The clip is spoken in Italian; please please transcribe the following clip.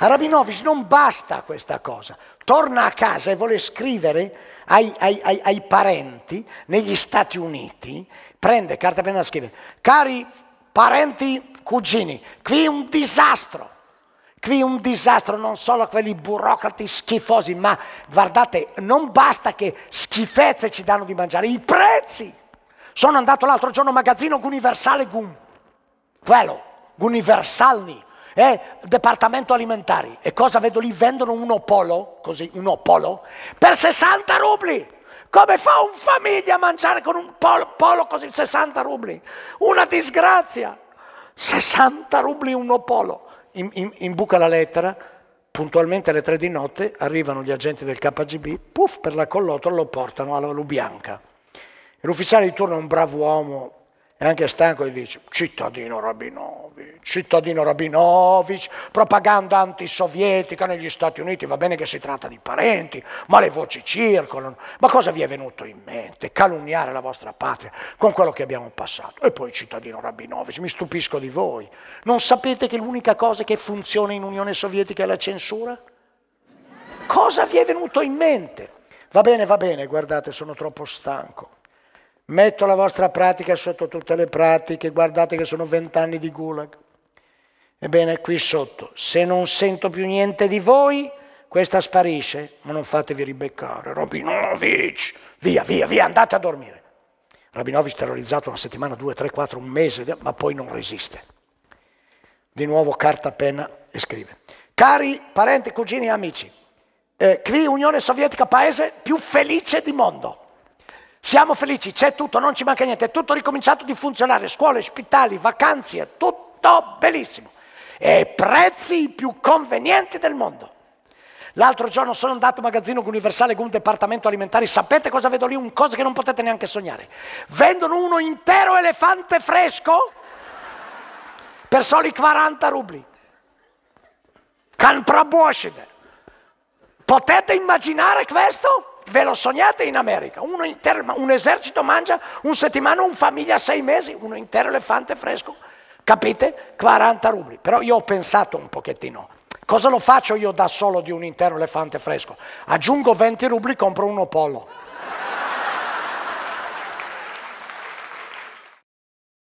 A Rabinovich non basta questa cosa. Torna a casa e vuole scrivere ai, ai, ai, ai parenti negli Stati Uniti, prende carta e penna e scrive, cari parenti, cugini, qui è un disastro. Qui un disastro non solo a quelli burocrati schifosi, ma guardate, non basta che schifezze ci danno di mangiare, i prezzi. Sono andato l'altro giorno al magazzino Universale Gun, quello, Universalni, eh, Departamento Alimentari. E cosa vedo lì? Vendono un opolo, così, un opolo, per 60 rubli. Come fa un famiglia a mangiare con un polo, polo così 60 rubli? Una disgrazia. 60 rubli un opolo. In, in, in buca la lettera, puntualmente alle 3 di notte arrivano gli agenti del KGB, puff, per la collottola lo portano alla Lubianca. L'ufficiale di turno è un bravo uomo, è anche stanco di dice cittadino Rabinovic, cittadino Rabinovic, propaganda antisovietica negli Stati Uniti, va bene che si tratta di parenti, ma le voci circolano, ma cosa vi è venuto in mente? Calunniare la vostra patria con quello che abbiamo passato. E poi cittadino Rabinovic, mi stupisco di voi, non sapete che l'unica cosa che funziona in Unione Sovietica è la censura? Cosa vi è venuto in mente? Va bene, va bene, guardate, sono troppo stanco. Metto la vostra pratica sotto tutte le pratiche, guardate che sono vent'anni di gulag. Ebbene, qui sotto, se non sento più niente di voi, questa sparisce, ma non fatevi ribeccare. Rabinovic, via, via, via, andate a dormire. Rabinovic terrorizzato una settimana, due, tre, quattro, un mese, ma poi non resiste. Di nuovo carta, penna e scrive. Cari parenti, cugini e amici, eh, qui Unione Sovietica, paese più felice di mondo siamo felici, c'è tutto, non ci manca niente, è tutto ricominciato di funzionare, scuole, ospitali, vacanze, tutto bellissimo. E prezzi più convenienti del mondo. L'altro giorno sono andato a magazzino con universale con un dipartimento alimentare, sapete cosa vedo lì? Un cosa che non potete neanche sognare. Vendono uno intero elefante fresco per soli 40 rubli. Can praboscide. Potete immaginare questo? ve lo sognate in America? Intero, un esercito mangia un settimana, un famiglia sei mesi, un intero elefante fresco, capite? 40 rubli. Però io ho pensato un pochettino, cosa lo faccio io da solo di un intero elefante fresco? Aggiungo 20 rubli, compro uno pollo.